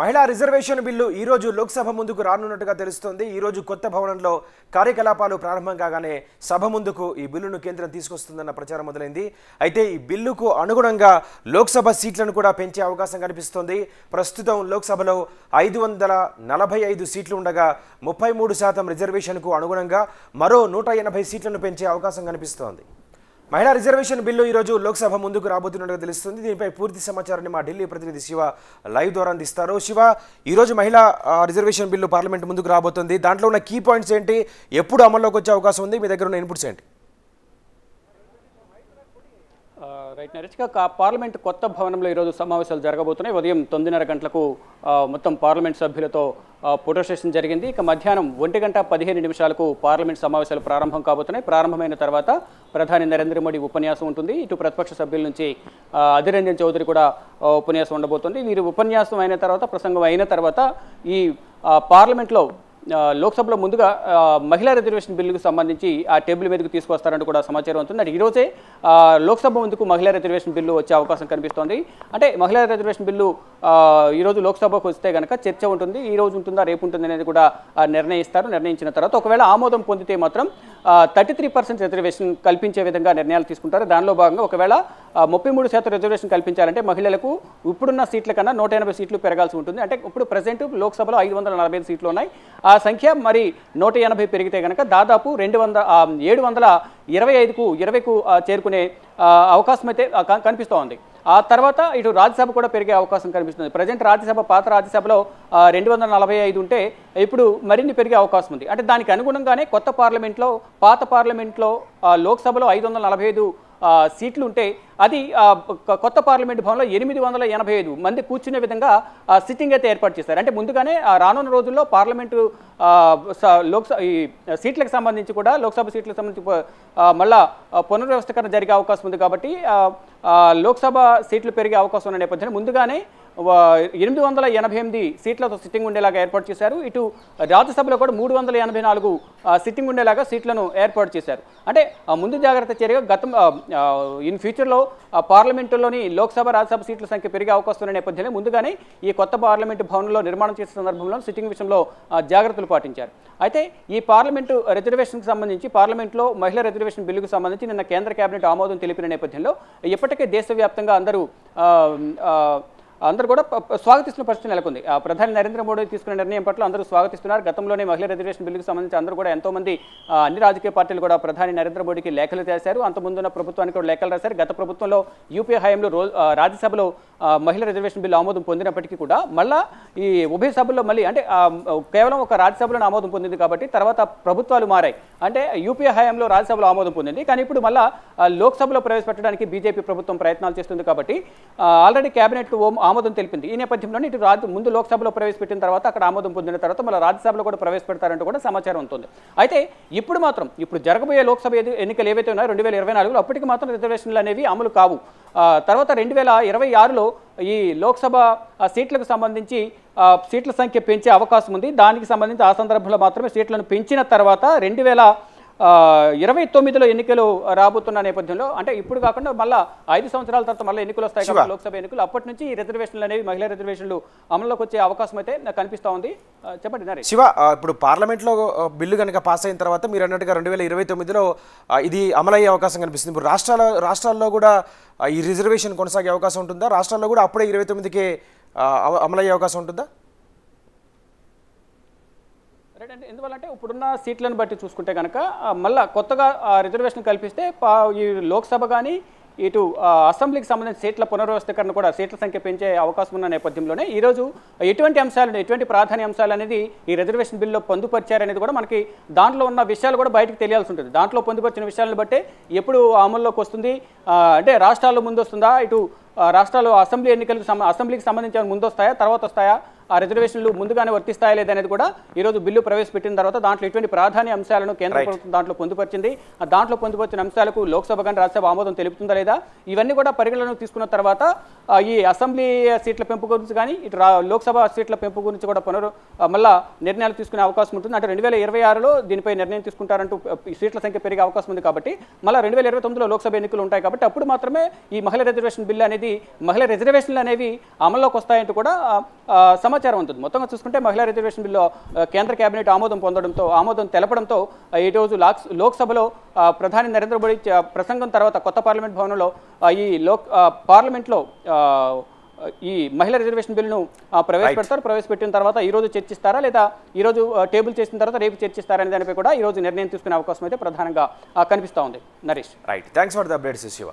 మహిళా reservation bill ఈరోజు లోక్సభ ముందుకు రానున్నట్టుగా తెలుస్తోంది ఈ రోజు కొత్త భవనంలో కార్యకలాపాలు ప్రారంభం కాగానే సభ ముందుకు ఈ బిల్లును కేంద్రం తీసుకొస్తుందన్న ప్రచారం మొదలైంది అయితే ఈ బిల్లుకు అనుగుణంగా లోక్సభ సీట్లను కూడా పెంచే అవకాశం కనిపిస్తోంది ప్రస్తుతం లోక్సభలో ఐదు వందల నలభై ఐదు సీట్లు ఉండగా ముప్పై మూడు శాతం రిజర్వేషన్కు అనుగుణంగా మరో నూట ఎనభై సీట్లను పెంచే అవకాశం కనిపిస్తోంది మహిళా రిజర్వేషన్ బిల్లు ఈరోజు లోక్సభ ముందుకు రాబోతున్నట్టుగా తెలుస్తుంది దీనిపై పూర్తి సమాచారాన్ని మా ఢిల్లీ ప్రతినిధి శివ లైవ్ ద్వారా అందిస్తారు శివ ఈరోజు మహిళా రిజర్వేషన్ బిల్లు పార్లమెంట్ ముందుకు రాబోతుంది దాంట్లో ఉన్న కీ పాయింట్స్ ఏంటి ఎప్పుడు అమల్లోకి వచ్చే అవకాశం ఉంది మీ దగ్గర ఉన్న ఇన్పుట్స్ ఏంటి రైట్ నరిచిక పార్లమెంట్ కొత్త భవనంలో ఈరోజు సమావేశాలు జరగబోతున్నాయి ఉదయం తొమ్మిదిన్నర గంటలకు మొత్తం పార్లమెంట్ సభ్యులతో ఫోటో సెషన్ జరిగింది ఇక మధ్యాహ్నం ఒంటి గంట పదిహేను నిమిషాలకు పార్లమెంట్ సమావేశాలు ప్రారంభం కాబోతున్నాయి ప్రారంభమైన తర్వాత ప్రధాని నరేంద్ర మోడీ ఉపన్యాసం ఉంటుంది ఇటు ప్రతిపక్ష సభ్యుల నుంచి అధిరంజన్ చౌదరి కూడా ఉపన్యాసం ఉండబోతుంది వీరు ఉపన్యాసం అయిన తర్వాత ప్రసంగం అయిన తర్వాత ఈ పార్లమెంట్లో లోక్సభలో ముందుగా మహిళా రిజర్వేషన్ బిల్లుకు సంబంధించి ఆ టేబుల్ మీదకు తీసుకొస్తారని కూడా సమాచారం అవుతుంది ఈరోజే లోక్సభ ముందుకు మహిళా రిజర్వేషన్ బిల్లు వచ్చే అవకాశం కనిపిస్తోంది అంటే మహిళా రిజర్వేషన్ బిల్లు ఈరోజు లోక్సభకు వస్తే కనుక చర్చ ఉంటుంది ఈ రోజు ఉంటుందా రేపు ఉంటుంది అనేది కూడా నిర్ణయిస్తారు నిర్ణయించిన తర్వాత ఒకవేళ ఆమోదం పొందితే మాత్రం థర్టీ రిజర్వేషన్ కల్పించే విధంగా నిర్ణయాలు తీసుకుంటారు దానిలో భాగంగా ఒకవేళ ముప్పై మూడు శాతం రిజర్వేషన్ కల్పించాలంటే మహిళలకు ఇప్పుడున్న సీట్ల కన్నా నూట ఎనభై సీట్లు పెరగాల్సి ఉంటుంది అంటే ఇప్పుడు ప్రజెంట్ లోక్సభలో ఐదు వందల నలభై సీట్లు ఉన్నాయి ఆ సంఖ్య మరి నూట ఎనభై పెరిగితే కనుక దాదాపు రెండు వందల ఏడు వందల ఇరవై ఐదుకు ఇరవైకు చేరుకునే అవకాశం అయితే కనిపిస్తోంది ఆ తర్వాత ఇటు రాజ్యసభ కూడా పెరిగే అవకాశం కనిపిస్తుంది ప్రజెంట్ రాజ్యసభ పాత రాజ్యసభలో రెండు వందల నలభై ఐదు ఉంటే ఇప్పుడు మరిన్ని పెరిగే అవకాశం ఉంది అంటే దానికి అనుగుణంగానే కొత్త పార్లమెంట్లో పాత పార్లమెంట్లో లోక్సభలో ఐదు వందల నలభై ఐదు సీట్లు ఉంటే అది కొత్త పార్లమెంటు భవన్లో ఎనిమిది వందల ఎనభై ఐదు మంది కూర్చునే విధంగా సిట్టింగ్ అయితే ఏర్పాటు చేస్తారు అంటే ముందుగానే రానున్న రోజుల్లో పార్లమెంటు లోక్సభ ఈ సీట్లకు సంబంధించి కూడా లోక్సభ సీట్లకు సంబంధించి మళ్ళా పునర్వ్యవస్థకరణ జరిగే అవకాశం ఉంది కాబట్టి లోక్సభ సీట్లు పెరిగే అవకాశం ఉన్న నేపథ్యంలో ముందుగానే ఎనిమిది వందల ఎనభై ఎనిమిది సీట్లతో సిట్టింగ్ ఉండేలాగా ఏర్పాటు చేశారు ఇటు రాజ్యసభలో కూడా మూడు వందల ఎనభై నాలుగు సిట్టింగ్ ఉండేలాగా సీట్లను ఏర్పాటు చేశారు అంటే ముందు జాగ్రత్త చర్యగా గతం ఇన్ ఫ్యూచర్లో పార్లమెంటులోని లోక్సభ రాజ్యసభ సీట్ల సంఖ్య పెరిగే అవకాశం ఉన్న నేపథ్యంలో ముందుగానే ఈ కొత్త పార్లమెంటు భవనంలో నిర్మాణం చేసే సందర్భంలో సిట్టింగ్ విషయంలో జాగ్రత్తలు పాటించారు అయితే ఈ పార్లమెంటు రిజర్వేషన్కి సంబంధించి పార్లమెంట్లో మహిళా రిజర్వేషన్ బిల్లుకు సంబంధించి నిన్న కేంద్ర కేబినెట్ ఆమోదం తెలిపిన నేపథ్యంలో ఇప్పటికే దేశవ్యాప్తంగా అందరూ అందరూ కూడా స్వాగతిస్తున్న పరిస్థితి నెలకొంది ప్రధాని నరేంద్ర మోడీ తీసుకున్న నిర్ణయం పట్ల అందరూ స్వాగతిస్తున్నారు గతంలోనే మహిళా రిజర్వేషన్ బిల్లుకు సంబంధించి అందరూ కూడా ఎంతోమంది అన్ని రాజకీయ పార్టీలు కూడా ప్రధాని నరేంద్ర మోడీకి లేఖలు రాశారు అంతకుముందున్న ప్రభుత్వానికి కూడా లేఖలు రాశారు గత ప్రభుత్వంలో యూపీ హయాంలో రో రాజ్యసభలో మహిళా రిజర్వేషన్ బిల్లు ఆమోదం పొందినప్పటికీ కూడా మళ్ళా ఈ ఉభయ సభల్లో మళ్ళీ అంటే కేవలం ఒక రాజ్యసభలో ఆమోదం పొందింది కాబట్టి తర్వాత ప్రభుత్వాలు మారాయి అంటే యూపీ హయాంలో రాజ్యసభలో ఆమోదం పొందింది కానీ ఇప్పుడు మళ్ళా లోక్సభలో ప్రవేశపెట్టడానికి బీజేపీ ప్రభుత్వం ప్రయత్నాలు చేస్తుంది కాబట్టి ఆల్రెడీ కేబినెట్ ఓం ఆమోదం తెలిపింది ఈ నేపథ్యంలోనే ఇటు రాజ్య ముందు లోక్సభలో ప్రవేశపెట్టిన తర్వాత అక్కడ ఆమోదం పొందిన తర్వాత మళ్ళీ రాజ్యసభలో కూడా ప్రవేశపెడతారంటూ కూడా సమాచారం ఉంటుంది అయితే ఇప్పుడు మాత్రం ఇప్పుడు జరగబోయే లోక్సభ ఎన్నికలు ఏవైతే ఉన్నాయో రెండు వేల ఇరవై నాలుగులో అప్పటికి మాత్రం రిజర్వేషన్లు అనేవి అమలు కావు తర్వాత రెండు వేల ఇరవై ఆరులో ఈ లోక్సభ సీట్లకు సంబంధించి సీట్ల సంఖ్య పెంచే అవకాశం ఉంది దానికి సంబంధించి ఆ సందర్భంలో మాత్రమే సీట్లను పెంచిన తర్వాత రెండు వేల ఇరవై తొమ్మిదిలో ఎన్నికలు రాబోతున్న నేపథ్యంలో అంటే ఇప్పుడు కాకుండా మళ్ళీ ఐదు సంవత్సరాల తర్వాత మళ్ళీ ఎన్నికలు వస్తాయి కాబట్టి లోక్సభ ఎన్నికలు అప్పటి నుంచి ఈ రిజర్వేషన్లు అనేవి మహిళా రిజర్వేషన్లు అమల్లోకి వచ్చే అవకాశం అయితే నాకు కనిపిస్తూ ఉంది చెప్పండి శివ ఇప్పుడు పార్లమెంట్లో బిల్లు కనుక పాస్ అయిన తర్వాత మీరు అన్నట్టుగా రెండు వేల ఇరవై తొమ్మిదిలో ఇది అమలయ్యే అవకాశం కనిపిస్తుంది ఇప్పుడు రాష్ట్రాల రాష్ట్రాల్లో కూడా ఈ రిజర్వేషన్ కొనసాగే అవకాశం ఉంటుందా రాష్ట్రాల్లో కూడా అప్పుడే ఇరవై తొమ్మిదికే అమలయ్యే అవకాశం ఉంటుందా రైట్ అంటే ఎందువల్లంటే ఇప్పుడున్న సీట్లను బట్టి చూసుకుంటే కనుక మళ్ళీ కొత్తగా రిజర్వేషన్ కల్పిస్తే ఈ లోక్సభ కానీ ఇటు అసెంబ్లీకి సంబంధించిన సీట్ల పునర్వ్యవస్థీకరణ కూడా సీట్ల సంఖ్య పెంచే అవకాశం ఉన్న నేపథ్యంలోనే ఈరోజు ఎటువంటి అంశాలు ఎటువంటి ప్రాధాన్య అంశాలు అనేది ఈ రిజర్వేషన్ బిల్లులో పొందుపరిచారనేది కూడా మనకి దాంట్లో ఉన్న విషయాలు కూడా బయటకు తెలియాల్సి ఉంటుంది దాంట్లో పొందుపరిచిన విషయాలను బట్టే ఎప్పుడు అమల్లోకి వస్తుంది అంటే రాష్ట్రాల్లో ముందు వస్తుందా ఇటు రాష్ట్రాలు అసెంబ్లీ ఎన్నికలకు అసెంబ్లీకి సంబంధించిన ముందు వస్తాయా తర్వాత వస్తాయా ఆ రిజర్వేషన్లు ముందుగానే వర్తిస్తాయా లేదనేది కూడా ఈరోజు బిల్లు ప్రవేశపెట్టిన తర్వాత దాంట్లో ఇటువంటి ప్రాధాన్య అంశాలను కేంద్ర ప్రభుత్వం దాంట్లో పొందుపరిచింది దాంట్లో పొందుపరిచిన అంశాలకు లోక్సభ కానీ రాజ్యసభ ఆమోదం తెలుపుతుందా లేదా ఇవన్నీ కూడా పరిగణలను తీసుకున్న తర్వాత ఈ అసెంబ్లీ సీట్ల పెంపు గురించి కానీ ఇటు లోక్సభ సీట్ల పెంపు గురించి కూడా పునరు మళ్ళా నిర్ణయాలు తీసుకునే అవకాశం ఉంటుంది అంటే రెండు వేల ఇరవై ఆరులో దీనిపై నిర్ణయం తీసుకుంటారంటూ సీట్ల సంఖ్య పెరిగే అవకాశం ఉంది కాబట్టి మళ్ళీ రెండు వేల ఇరవై తొమ్మిదిలో లోక్సభ ఎన్నికలు ఉంటాయి కాబట్టి అప్పుడు మాత్రమే ఈ మహిళ రిజర్వేషన్ బిల్లు అనేది మహిళ రిజర్వేషన్లు అనేవి అమల్లోకి వస్తాయంటూ కూడా సమాచారం ఉంటుంది మొత్తంగా చూసుకుంటే మహిళా రిజర్వేషన్ బిల్లు కేంద్ర కేబినెట్ ఆమోదం పొందడంతో ఆమోదం తెలపడంతో ఈరోజు రోజు లోక్సభలో ప్రధాని నరేంద్ర మోడీ ప్రసంగం తర్వాత కొత్త పార్లమెంట్ భవనంలో ఈ లోక్ పార్లమెంట్లో ఈ మహిళా రిజర్వేషన్ బిల్లును ప్రవేశపెడతారు ప్రవేశపెట్టిన తర్వాత ఈ రోజు చర్చిస్తారా లేదా ఈ రోజు టేబుల్ చేసిన తర్వాత రేపు చర్చిస్తారా అనే దానిపై కూడా ఈ రోజు నిర్ణయం తీసుకునే అవకాశం అయితే ప్రధానంగా కనిపిస్తూ ఉంది Naresh right thanks for the updates Shiva